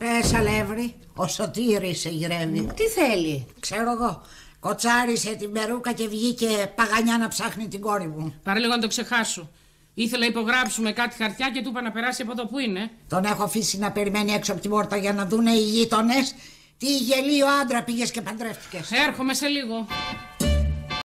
Πες Αλεύρι, ο Σωτήρης σε γυρεύει. Τι θέλει. Ξέρω εγώ. Κοτσάρισε την περούκα και βγήκε παγανιά να ψάχνει την κόρη μου. Πάρε λίγο να το ξεχάσω. Ήθελα υπογράψουμε κάτι χαρτιά και του είπα να περάσει από εδώ που είναι. Τον έχω αφήσει να περιμένει έξω από την πόρτα για να δούνε οι γείτονες. Τι γελίο άντρα πήγες και παντρεύτηκες. Έρχομαι σε λίγο.